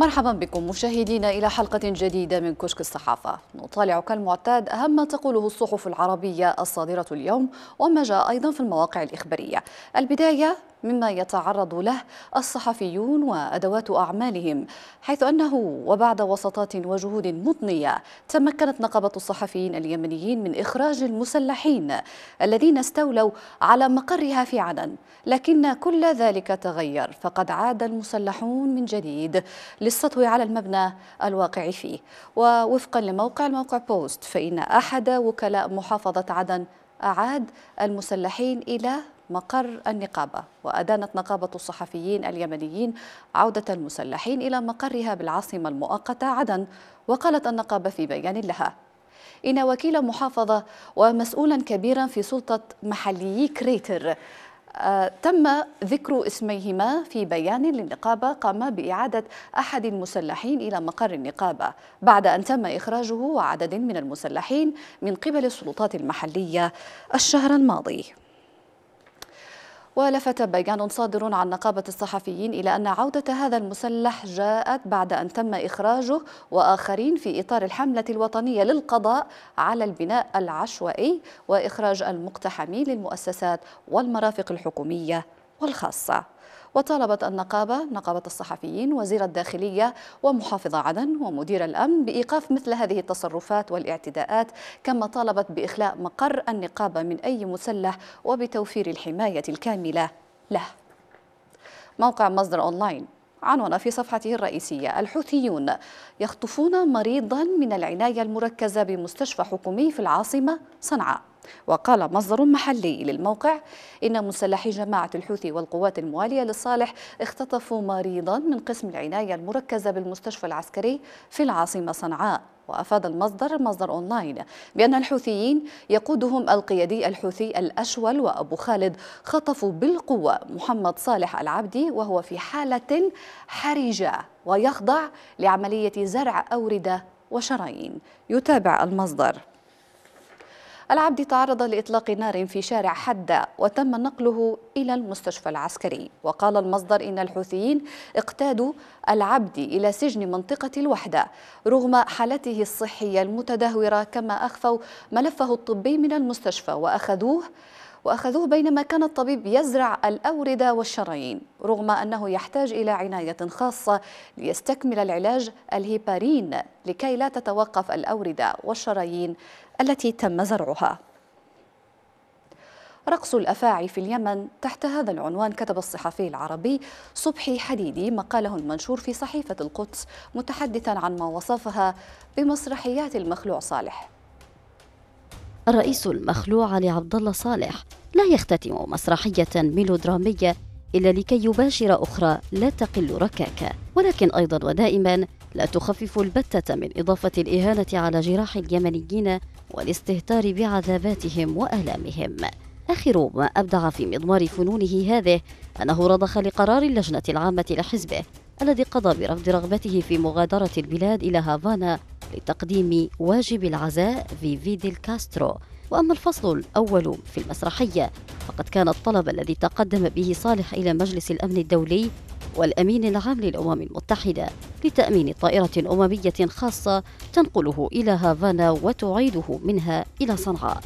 مرحبا بكم مشاهدينا إلى حلقة جديدة من كشك الصحافة نطالع كالمعتاد أهم ما تقوله الصحف العربية الصادرة اليوم وما جاء أيضا في المواقع الإخبارية البداية مما يتعرض له الصحفيون وأدوات أعمالهم حيث أنه وبعد وسطات وجهود مضنية تمكنت نقبة الصحفيين اليمنيين من إخراج المسلحين الذين استولوا على مقرها في عدن لكن كل ذلك تغير فقد عاد المسلحون من جديد للسطو على المبنى الواقع فيه ووفقا لموقع الموقع بوست فإن أحد وكلاء محافظة عدن أعاد المسلحين إلى مقر النقابة وأدانت نقابة الصحفيين اليمنيين عودة المسلحين إلى مقرها بالعاصمة المؤقتة عدن وقالت النقابة في بيان لها إن وكيل محافظة ومسؤولا كبيرا في سلطة محليي كريتر آه تم ذكر اسميهما في بيان للنقابة قام بإعادة أحد المسلحين إلى مقر النقابة بعد أن تم إخراجه وعدد من المسلحين من قبل السلطات المحلية الشهر الماضي ولفت بيان صادر عن نقابة الصحفيين إلى أن عودة هذا المسلح جاءت بعد أن تم إخراجه وآخرين في إطار الحملة الوطنية للقضاء على البناء العشوائي وإخراج المقتحمين للمؤسسات والمرافق الحكومية والخاصة وطالبت النقابة نقابة الصحفيين وزير الداخلية ومحافظ عدن ومدير الأمن بإيقاف مثل هذه التصرفات والاعتداءات كما طالبت بإخلاء مقر النقابة من أي مسلح وبتوفير الحماية الكاملة له موقع مصدر أونلاين عنون في صفحته الرئيسية الحوثيون يخطفون مريضا من العناية المركزة بمستشفى حكومي في العاصمة صنعاء وقال مصدر محلي للموقع إن مسلحي جماعة الحوثي والقوات الموالية للصالح اختطفوا مريضا من قسم العناية المركزة بالمستشفى العسكري في العاصمة صنعاء وأفاد المصدر مصدر أونلاين بأن الحوثيين يقودهم القيادي الحوثي الأشول وأبو خالد خطفوا بالقوة محمد صالح العبدي وهو في حالة حرجة ويخضع لعملية زرع أوردة وشرايين يتابع المصدر العبد تعرض لإطلاق نار في شارع حدة وتم نقله إلى المستشفى العسكري وقال المصدر إن الحوثيين اقتادوا العبد إلى سجن منطقة الوحدة رغم حالته الصحية المتدهورة كما أخفوا ملفه الطبي من المستشفى وأخذوه وأخذوه بينما كان الطبيب يزرع الأوردة والشرايين رغم أنه يحتاج إلى عناية خاصة ليستكمل العلاج الهيبارين لكي لا تتوقف الأوردة والشرايين التي تم زرعها رقص الأفاعي في اليمن تحت هذا العنوان كتب الصحفي العربي صبحي حديدي مقاله المنشور في صحيفة القدس متحدثا عن ما وصفها بمسرحيات المخلوع صالح الرئيس المخلوع علي عبد الله صالح لا يختتم مسرحية ميلودرامية إلا لكي يباشر أخرى لا تقل ركاكة ولكن أيضا ودائما لا تخفف البتة من إضافة الإهانة على جراح اليمنيين والاستهتار بعذاباتهم وآلامهم آخر ما أبدع في مضمار فنونه هذه أنه رضخ لقرار اللجنة العامة لحزبه الذي قضى برفض رغبته في مغادرة البلاد إلى هافانا لتقديم واجب العزاء في فيديل كاسترو وأما الفصل الأول في المسرحية فقد كان الطلب الذي تقدم به صالح إلى مجلس الأمن الدولي والأمين العام للأمم المتحدة لتأمين طائرة أممية خاصة تنقله إلى هافانا وتعيده منها إلى صنعاء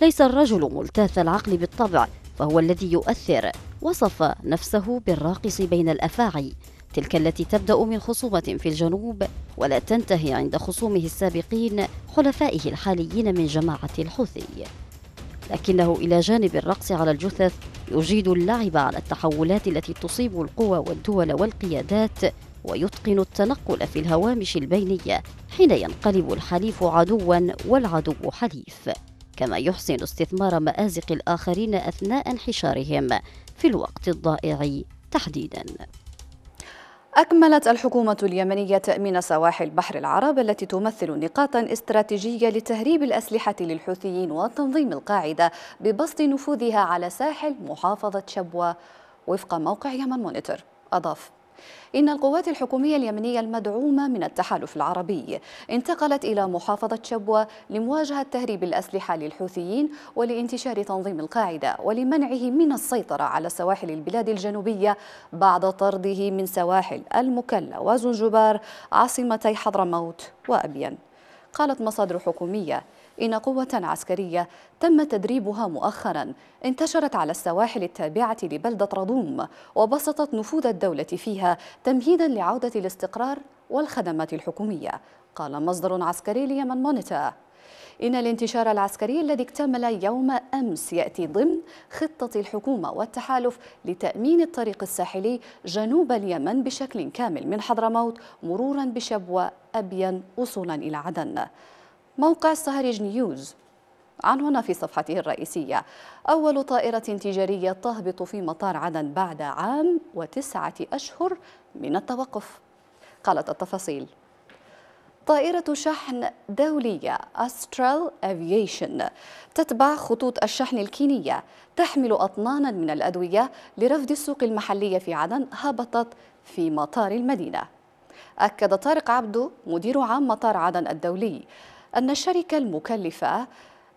ليس الرجل ملتاث العقل بالطبع فهو الذي يؤثر وصف نفسه بالراقص بين الأفاعي تلك التي تبدأ من خصومة في الجنوب ولا تنتهي عند خصومه السابقين حلفائه الحاليين من جماعة الحوثي لكنه إلى جانب الرقص على الجثث يجيد اللعب على التحولات التي تصيب القوى والدول والقيادات ويتقن التنقل في الهوامش البينية حين ينقلب الحليف عدوا والعدو حليف كما يحسن استثمار مآزق الآخرين أثناء انحشارهم في الوقت الضائع تحديداً أكملت الحكومة اليمنية تأمين سواحل بحر العرب التي تمثل نقاطا استراتيجية لتهريب الأسلحة للحوثيين وتنظيم القاعدة ببسط نفوذها على ساحل محافظة شبوة وفق موقع يمن مونيتور أضاف إن القوات الحكومية اليمنية المدعومة من التحالف العربي انتقلت إلى محافظة شبوة لمواجهة تهريب الأسلحة للحوثيين ولانتشار تنظيم القاعدة ولمنعه من السيطرة على سواحل البلاد الجنوبية بعد طرده من سواحل المكلا وزنجبار عاصمتي حضرموت وأبين قالت مصادر حكومية إن قوة عسكرية تم تدريبها مؤخرا انتشرت على السواحل التابعة لبلدة رضوم وبسطت نفوذ الدولة فيها تمهيدا لعودة الاستقرار والخدمات الحكومية قال مصدر عسكري ليمن مونيتور إن الانتشار العسكري الذي اكتمل يوم أمس يأتي ضمن خطة الحكومة والتحالف لتأمين الطريق الساحلي جنوب اليمن بشكل كامل من حضرموت مرورا بشبوة أبين وصولا إلى عدن موقع سهرج نيوز عن هنا في صفحته الرئيسية أول طائرة تجارية تهبط في مطار عدن بعد عام وتسعة أشهر من التوقف قالت التفاصيل طائرة شحن دولية أسترال أفييشن تتبع خطوط الشحن الكينية تحمل أطنانا من الأدوية لرفض السوق المحلية في عدن هبطت في مطار المدينة أكد طارق عبده مدير عام مطار عدن الدولي أن الشركة المكلفة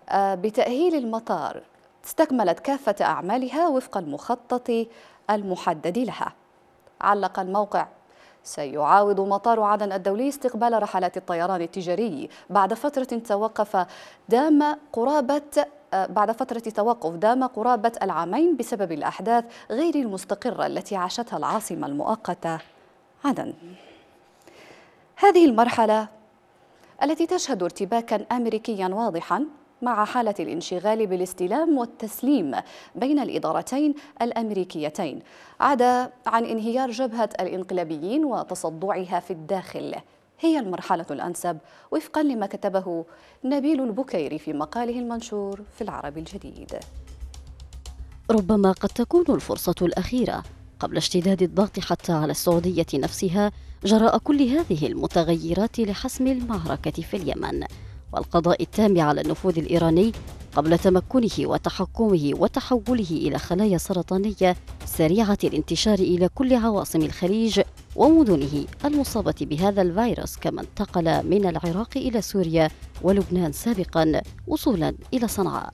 آه، بتأهيل المطار استكملت كافة أعمالها وفق المخطط المحدد لها علق الموقع سيعاود مطار عدن الدولي استقبال رحلات الطيران التجاري بعد فترة توقف دام قرابة آه، بعد فترة توقف دام قرابة العامين بسبب الأحداث غير المستقرة التي عاشتها العاصمة المؤقتة عدن هذه المرحلة التي تشهد ارتباكا أمريكيا واضحا مع حالة الانشغال بالاستلام والتسليم بين الإدارتين الأمريكيتين عدا عن انهيار جبهة الانقلابيين وتصدعها في الداخل هي المرحلة الأنسب وفقا لما كتبه نبيل البكيري في مقاله المنشور في العرب الجديد ربما قد تكون الفرصة الأخيرة قبل اشتداد الضغط حتى على السعودية نفسها جراء كل هذه المتغيرات لحسم المعركة في اليمن والقضاء التام على النفوذ الإيراني قبل تمكنه وتحكمه وتحوله إلى خلايا سرطانية سريعة الانتشار إلى كل عواصم الخليج ومدنه المصابة بهذا الفيروس كما انتقل من العراق إلى سوريا ولبنان سابقا وصولا إلى صنعاء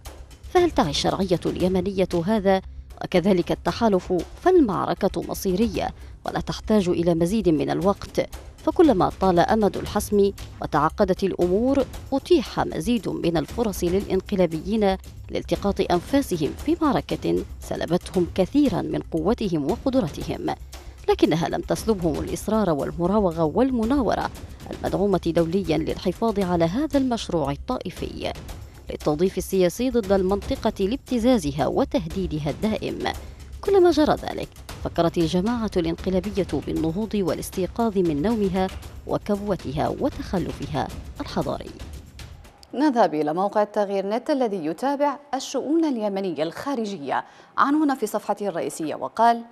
فهل تعي الشرعية اليمنية هذا وكذلك التحالف فالمعركة مصيرية ولا تحتاج إلى مزيد من الوقت فكلما طال امد الحسم وتعقدت الامور اتيح مزيد من الفرص للانقلابيين لالتقاط انفاسهم في معركه سلبتهم كثيرا من قوتهم وقدرتهم لكنها لم تسلبهم الاصرار والمراوغه والمناوره المدعومه دوليا للحفاظ على هذا المشروع الطائفي للتوظيف السياسي ضد المنطقه لابتزازها وتهديدها الدائم كلما جرى ذلك فكرت الجماعة الانقلابية بالنهوض والاستيقاظ من نومها وكبوتها وتخلفها الحضاري نذهب إلى موقع التغيير نت الذي يتابع الشؤون اليمنية الخارجية عنوان في صفحته الرئيسية وقال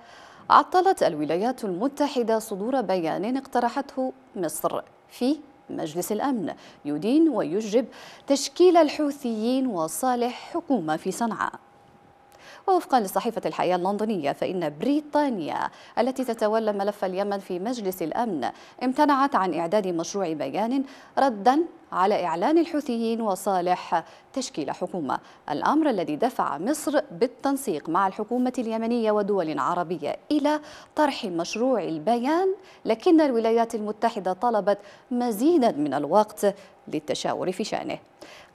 عطلت الولايات المتحدة صدور بيان اقترحته مصر في مجلس الأمن يدين ويجب تشكيل الحوثيين وصالح حكومة في صنعاء ووفقا لصحيفة الحياة اللندنية فإن بريطانيا التي تتولى ملف اليمن في مجلس الأمن امتنعت عن إعداد مشروع بيان ردا على إعلان الحوثيين وصالح تشكيل حكومة الأمر الذي دفع مصر بالتنسيق مع الحكومة اليمنية ودول عربية إلى طرح مشروع البيان لكن الولايات المتحدة طلبت مزيدا من الوقت للتشاور في شأنه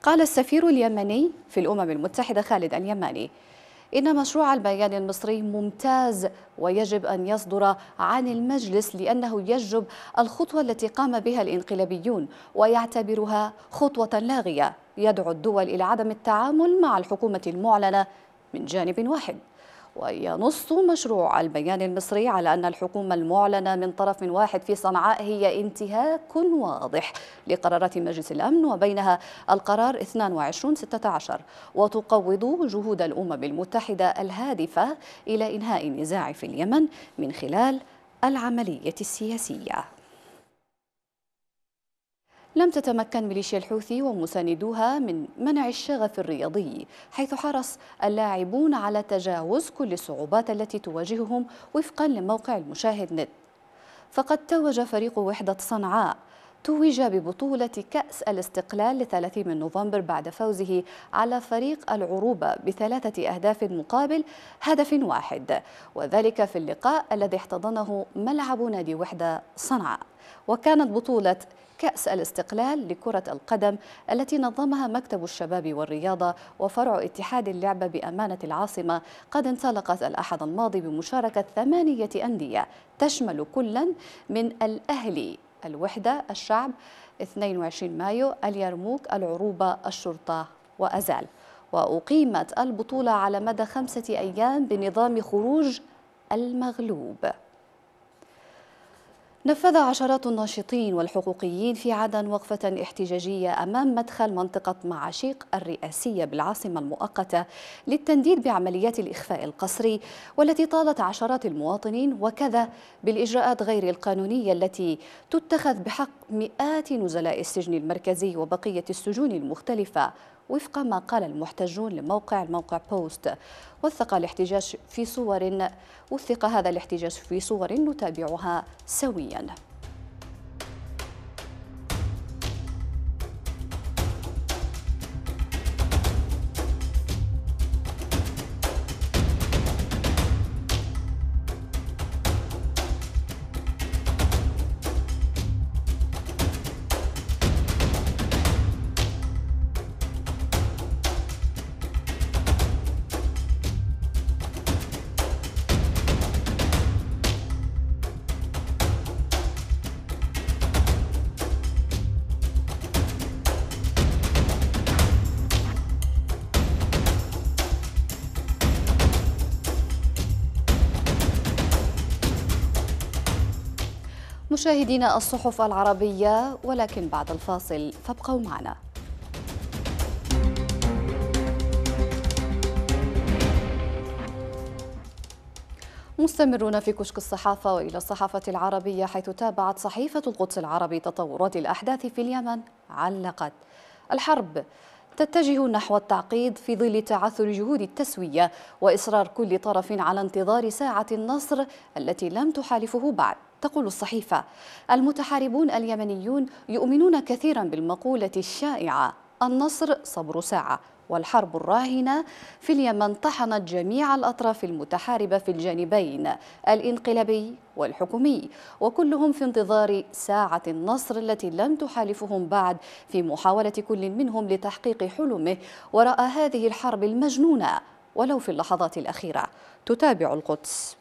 قال السفير اليمني في الأمم المتحدة خالد اليماني إن مشروع البيان المصري ممتاز ويجب أن يصدر عن المجلس لأنه يجب الخطوة التي قام بها الانقلابيون ويعتبرها خطوة لاغية يدعو الدول إلى عدم التعامل مع الحكومة المعلنة من جانب واحد وينص مشروع البيان المصري على أن الحكومة المعلنة من طرف واحد في صنعاء هي انتهاك واضح لقرارات مجلس الأمن وبينها القرار 2216 وتقوض جهود الأمم المتحدة الهادفة إلى إنهاء النزاع في اليمن من خلال العملية السياسية لم تتمكن ميليشيا الحوثي ومساندوها من منع الشغف الرياضي حيث حرص اللاعبون على تجاوز كل الصعوبات التي تواجههم وفقا لموقع المشاهد نت فقد توج فريق وحدة صنعاء توج ببطولة كأس الاستقلال لثلاثين من نوفمبر بعد فوزه على فريق العروبة بثلاثة أهداف مقابل هدف واحد وذلك في اللقاء الذي احتضنه ملعب نادي وحدة صنعاء وكانت بطولة كأس الاستقلال لكرة القدم التي نظمها مكتب الشباب والرياضة وفرع اتحاد اللعبة بأمانة العاصمة قد انطلقت الأحد الماضي بمشاركة ثمانية أندية تشمل كلا من الأهلي الوحدة الشعب 22 مايو اليرموك العروبة الشرطة وأزال وأقيمت البطولة على مدى خمسة أيام بنظام خروج المغلوب نفذ عشرات الناشطين والحقوقيين في عدن وقفة احتجاجية أمام مدخل منطقة معاشيق الرئاسية بالعاصمة المؤقتة للتنديد بعمليات الإخفاء القسري والتي طالت عشرات المواطنين وكذا بالإجراءات غير القانونية التي تتخذ بحق مئات نزلاء السجن المركزي وبقية السجون المختلفة وفق ما قال المحتجون لموقع الموقع بوست وثق الاحتجاج في صور وثق هذا الاحتجاج في صور نتابعها سويا مشاهدينا الصحف العربية ولكن بعد الفاصل فابقوا معنا مستمرون في كشك الصحافة وإلى الصحافة العربية حيث تابعت صحيفة القدس العربي تطورات الأحداث في اليمن علقت الحرب تتجه نحو التعقيد في ظل تعثر جهود التسوية وإصرار كل طرف على انتظار ساعة النصر التي لم تحالفه بعد تقول الصحيفة المتحاربون اليمنيون يؤمنون كثيرا بالمقولة الشائعة النصر صبر ساعة والحرب الراهنة في اليمن طحنت جميع الأطراف المتحاربة في الجانبين الإنقلابي والحكومي وكلهم في انتظار ساعة النصر التي لم تحالفهم بعد في محاولة كل منهم لتحقيق حلمه وراء هذه الحرب المجنونة ولو في اللحظات الأخيرة تتابع القدس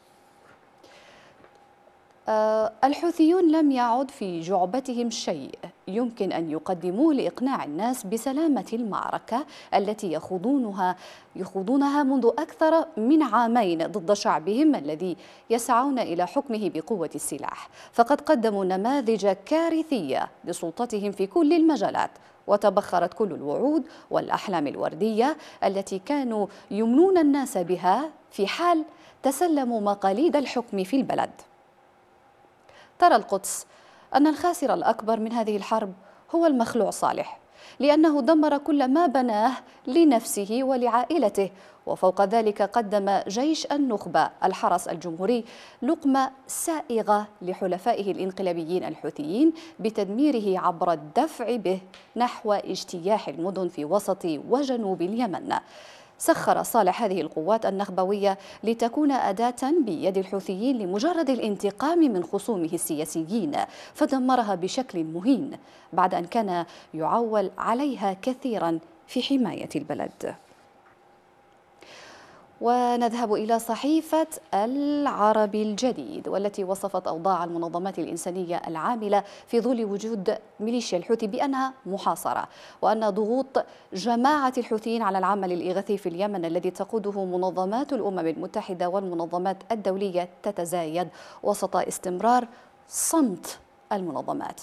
آه، الحوثيون لم يعد في جعبتهم شيء يمكن أن يقدموه لإقناع الناس بسلامة المعركة التي يخوضونها يخوضونها منذ أكثر من عامين ضد شعبهم الذي يسعون إلى حكمه بقوة السلاح فقد قدموا نماذج كارثية لسلطتهم في كل المجالات وتبخرت كل الوعود والأحلام الوردية التي كانوا يمنون الناس بها في حال تسلموا مقاليد الحكم في البلد ترى القدس أن الخاسر الأكبر من هذه الحرب هو المخلوع صالح لأنه دمر كل ما بناه لنفسه ولعائلته وفوق ذلك قدم جيش النخبة الحرس الجمهوري لقمة سائغة لحلفائه الانقلابيين الحوثيين بتدميره عبر الدفع به نحو اجتياح المدن في وسط وجنوب اليمن سخر صالح هذه القوات النخبوية لتكون أداة بيد الحوثيين لمجرد الانتقام من خصومه السياسيين فدمرها بشكل مهين بعد أن كان يعول عليها كثيرا في حماية البلد ونذهب إلى صحيفة العربي الجديد والتي وصفت أوضاع المنظمات الإنسانية العاملة في ظل وجود ميليشيا الحوثي بأنها محاصرة وأن ضغوط جماعة الحوثيين على العمل الإغاثي في اليمن الذي تقوده منظمات الأمم المتحدة والمنظمات الدولية تتزايد وسط استمرار صمت المنظمات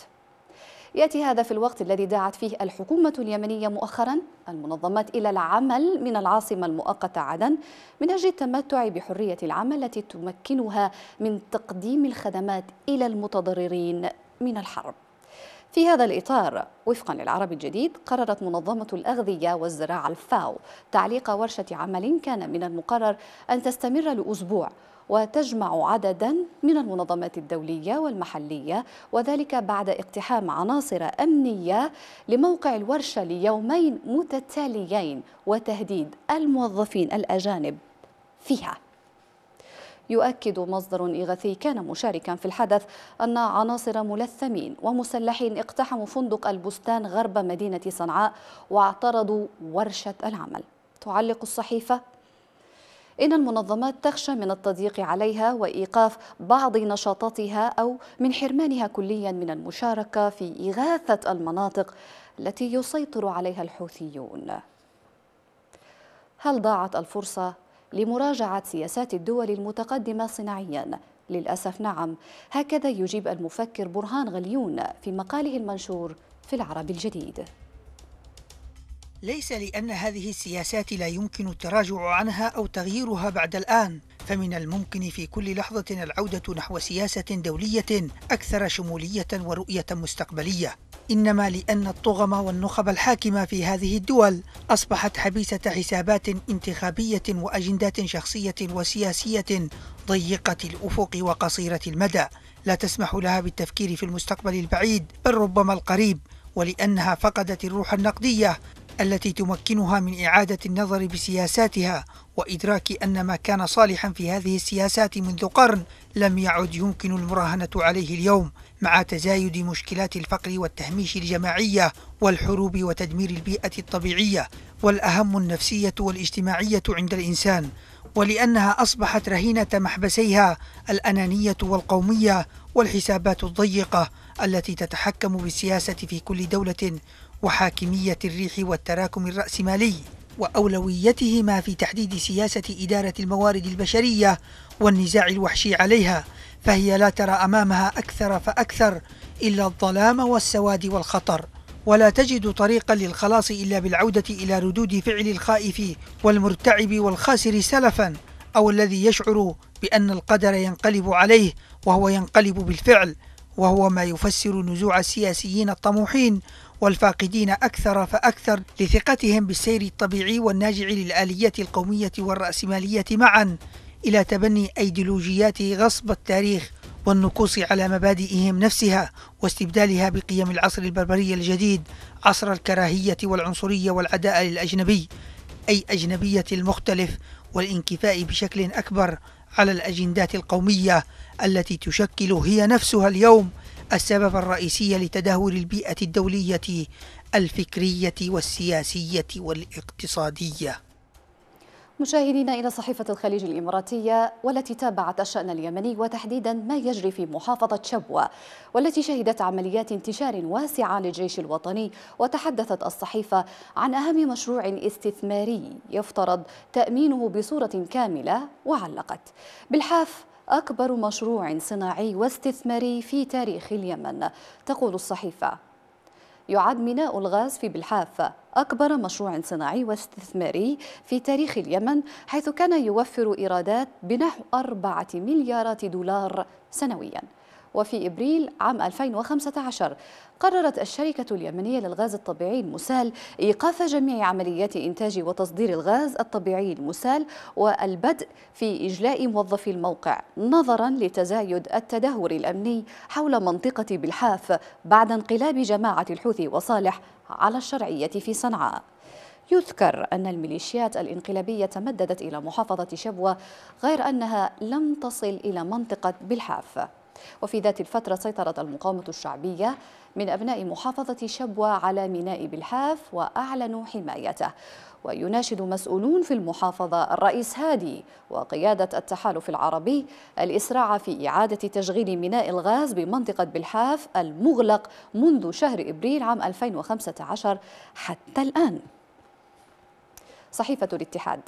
يأتي هذا في الوقت الذي دعت فيه الحكومة اليمنية مؤخرا المنظمات إلى العمل من العاصمة المؤقتة عدن من أجل التمتع بحرية العمل التي تمكنها من تقديم الخدمات إلى المتضررين من الحرب في هذا الإطار وفقا للعرب الجديد قررت منظمة الأغذية والزراعة الفاو تعليق ورشة عمل كان من المقرر أن تستمر لأسبوع وتجمع عددا من المنظمات الدولية والمحلية وذلك بعد اقتحام عناصر أمنية لموقع الورشة ليومين متتاليين وتهديد الموظفين الأجانب فيها يؤكد مصدر إغاثي كان مشاركا في الحدث أن عناصر ملثمين ومسلحين اقتحموا فندق البستان غرب مدينة صنعاء واعترضوا ورشة العمل تعلق الصحيفة إن المنظمات تخشى من التضييق عليها وإيقاف بعض نشاطاتها أو من حرمانها كليا من المشاركة في إغاثة المناطق التي يسيطر عليها الحوثيون هل ضاعت الفرصة لمراجعة سياسات الدول المتقدمة صناعيا؟ للأسف نعم هكذا يجيب المفكر برهان غليون في مقاله المنشور في العرب الجديد ليس لأن هذه السياسات لا يمكن التراجع عنها أو تغييرها بعد الآن فمن الممكن في كل لحظة العودة نحو سياسة دولية أكثر شمولية ورؤية مستقبلية إنما لأن الطغم والنخب الحاكمة في هذه الدول أصبحت حبيسة حسابات انتخابية وأجندات شخصية وسياسية ضيقة الأفق وقصيرة المدى لا تسمح لها بالتفكير في المستقبل البعيد بل ربما القريب ولأنها فقدت الروح النقدية التي تمكنها من إعادة النظر بسياساتها وإدراك أن ما كان صالحا في هذه السياسات منذ قرن لم يعد يمكن المراهنة عليه اليوم مع تزايد مشكلات الفقر والتهميش الجماعية والحروب وتدمير البيئة الطبيعية والأهم النفسية والاجتماعية عند الإنسان ولأنها أصبحت رهينة محبسيها الأنانية والقومية والحسابات الضيقة التي تتحكم بالسياسة في كل دولة وحاكمية الريح والتراكم الرأسمالي وأولويتهما في تحديد سياسة إدارة الموارد البشرية والنزاع الوحشي عليها فهي لا ترى أمامها أكثر فأكثر إلا الظلام والسواد والخطر ولا تجد طريقا للخلاص إلا بالعودة إلى ردود فعل الخائف والمرتعب والخاسر سلفا أو الذي يشعر بأن القدر ينقلب عليه وهو ينقلب بالفعل وهو ما يفسر نزوع السياسيين الطموحين والفاقدين أكثر فأكثر لثقتهم بالسير الطبيعي والناجع للآليات القومية والرأسمالية معا إلى تبني أيديولوجيات غصب التاريخ والنكوص على مبادئهم نفسها واستبدالها بقيم العصر البربري الجديد عصر الكراهية والعنصرية والعداء للأجنبي أي أجنبية المختلف والانكفاء بشكل أكبر على الأجندات القومية التي تشكل هي نفسها اليوم السبب الرئيسي لتدهور البيئة الدولية الفكرية والسياسية والاقتصادية مشاهدينا إلى صحيفة الخليج الإماراتية والتي تابعت الشأن اليمني وتحديدا ما يجري في محافظة شبوة والتي شهدت عمليات انتشار واسعة للجيش الوطني وتحدثت الصحيفة عن أهم مشروع استثماري يفترض تأمينه بصورة كاملة وعلقت بالحاف أكبر مشروع صناعي واستثماري في تاريخ اليمن تقول الصحيفة يعد ميناء الغاز في بلحاف أكبر مشروع صناعي واستثماري في تاريخ اليمن حيث كان يوفر إيرادات بنحو أربعة مليارات دولار سنوياً وفي إبريل عام 2015 قررت الشركة اليمنية للغاز الطبيعي المسال إيقاف جميع عمليات إنتاج وتصدير الغاز الطبيعي المسال والبدء في إجلاء موظفي الموقع نظرا لتزايد التدهور الأمني حول منطقة بالحاف بعد انقلاب جماعة الحوثي وصالح على الشرعية في صنعاء يذكر أن الميليشيات الانقلابية تمددت إلى محافظة شبوة غير أنها لم تصل إلى منطقة بالحاف وفي ذات الفترة سيطرت المقاومة الشعبية من أبناء محافظة شبوة على ميناء بالحاف وأعلنوا حمايته ويناشد مسؤولون في المحافظة الرئيس هادي وقيادة التحالف العربي الإسراع في إعادة تشغيل ميناء الغاز بمنطقة بالحاف المغلق منذ شهر إبريل عام 2015 حتى الآن صحيفة الاتحاد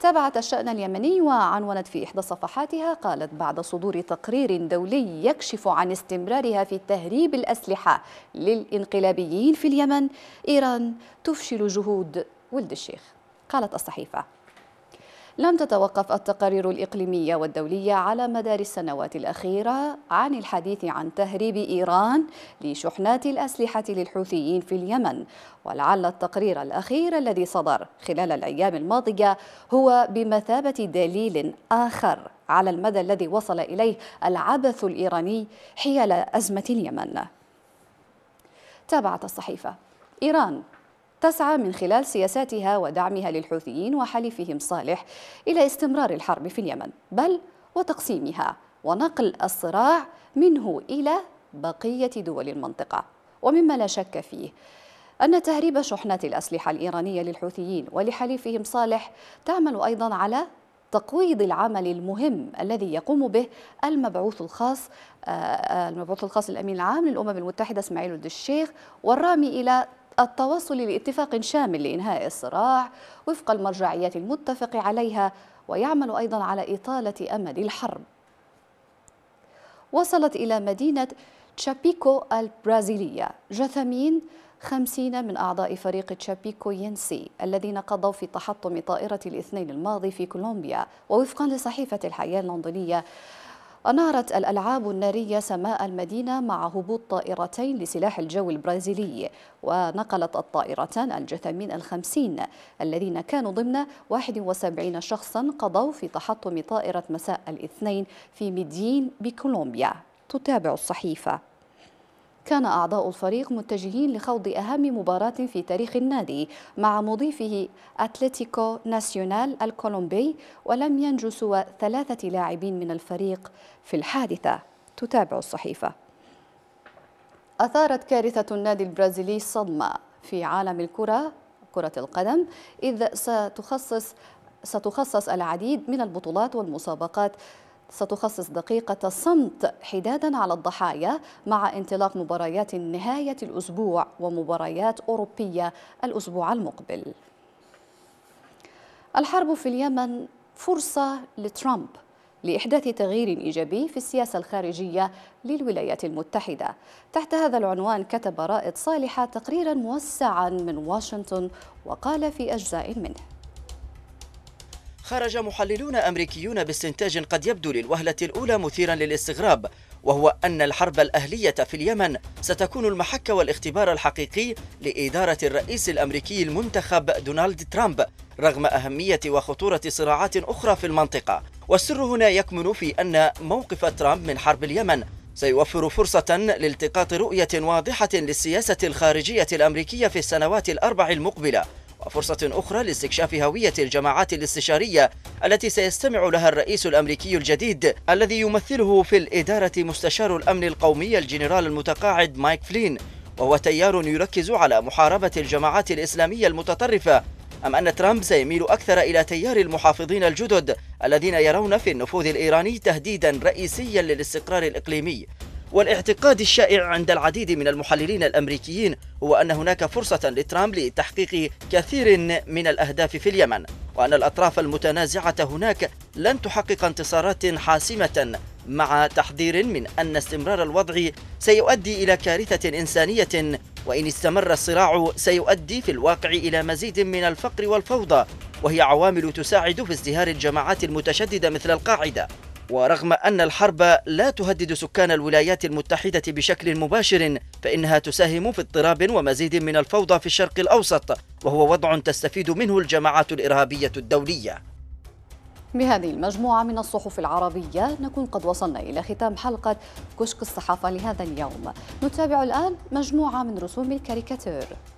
تابعت الشأن اليمني وعنونت في إحدى صفحاتها قالت بعد صدور تقرير دولي يكشف عن استمرارها في تهريب الأسلحة للإنقلابيين في اليمن إيران تفشل جهود ولد الشيخ قالت الصحيفة لم تتوقف التقارير الإقليمية والدولية على مدار السنوات الأخيرة عن الحديث عن تهريب إيران لشحنات الأسلحة للحوثيين في اليمن ولعل التقرير الأخير الذي صدر خلال الأيام الماضية هو بمثابة دليل آخر على المدى الذي وصل إليه العبث الإيراني حيال أزمة اليمن تابعت الصحيفة إيران تسعى من خلال سياساتها ودعمها للحوثيين وحليفهم صالح إلى استمرار الحرب في اليمن بل وتقسيمها ونقل الصراع منه إلى بقية دول المنطقة ومما لا شك فيه أن تهريب شحنات الأسلحة الإيرانية للحوثيين ولحليفهم صالح تعمل أيضا على تقويض العمل المهم الذي يقوم به المبعوث الخاص آه، آه، المبعوث الخاص الامين العام للامم المتحده اسماعيل الدشيخ والرامي الى التوصل لاتفاق شامل لإنهاء الصراع وفق المرجعيات المتفق عليها ويعمل أيضا على إطالة أمد الحرب وصلت إلى مدينة تشابيكو البرازيلية جثمين خمسين من أعضاء فريق تشابيكو ينسي الذين قضوا في تحطم طائرة الاثنين الماضي في كولومبيا ووفقا لصحيفة الحياة اللندنية أنارت الألعاب النارية سماء المدينة مع هبوط طائرتين لسلاح الجو البرازيلي ونقلت الطائرتان الجثامين الخمسين الذين كانوا ضمن 71 شخصا قضوا في تحطم طائرة مساء الاثنين في ميدين بكولومبيا تتابع الصحيفة كان أعضاء الفريق متجهين لخوض أهم مباراة في تاريخ النادي مع مضيفه أتلتيكو ناسيونال الكولومبي ولم ينجو سوى ثلاثة لاعبين من الفريق في الحادثة تتابع الصحيفة أثارت كارثة النادي البرازيلي صدمة في عالم الكرة كرة القدم إذ ستخصص ستخصص العديد من البطولات والمسابقات ستخصص دقيقة صمت حدادا على الضحايا مع انطلاق مباريات نهاية الأسبوع ومباريات أوروبية الأسبوع المقبل الحرب في اليمن فرصة لترامب لإحداث تغيير إيجابي في السياسة الخارجية للولايات المتحدة تحت هذا العنوان كتب رائد صالحة تقريرا موسعا من واشنطن وقال في أجزاء منه خرج محللون أمريكيون باستنتاج قد يبدو للوهلة الأولى مثيرا للاستغراب وهو أن الحرب الأهلية في اليمن ستكون المحك والاختبار الحقيقي لإدارة الرئيس الأمريكي المنتخب دونالد ترامب رغم أهمية وخطورة صراعات أخرى في المنطقة والسر هنا يكمن في أن موقف ترامب من حرب اليمن سيوفر فرصة لالتقاط رؤية واضحة للسياسة الخارجية الأمريكية في السنوات الأربع المقبلة وفرصة أخرى لاستكشاف هوية الجماعات الاستشارية التي سيستمع لها الرئيس الأمريكي الجديد الذي يمثله في الإدارة مستشار الأمن القومي الجنرال المتقاعد مايك فلين وهو تيار يركز على محاربة الجماعات الإسلامية المتطرفة أم أن ترامب سيميل أكثر إلى تيار المحافظين الجدد الذين يرون في النفوذ الإيراني تهديدا رئيسيا للاستقرار الإقليمي والاعتقاد الشائع عند العديد من المحللين الأمريكيين هو أن هناك فرصة لترامب لتحقيق كثير من الأهداف في اليمن وأن الأطراف المتنازعة هناك لن تحقق انتصارات حاسمة مع تحذير من أن استمرار الوضع سيؤدي إلى كارثة إنسانية وإن استمر الصراع سيؤدي في الواقع إلى مزيد من الفقر والفوضى وهي عوامل تساعد في ازدهار الجماعات المتشددة مثل القاعدة ورغم أن الحرب لا تهدد سكان الولايات المتحدة بشكل مباشر فإنها تساهم في اضطراب ومزيد من الفوضى في الشرق الأوسط وهو وضع تستفيد منه الجماعات الإرهابية الدولية بهذه المجموعة من الصحف العربية نكون قد وصلنا إلى ختام حلقة كشك الصحافة لهذا اليوم نتابع الآن مجموعة من رسوم الكاريكاتير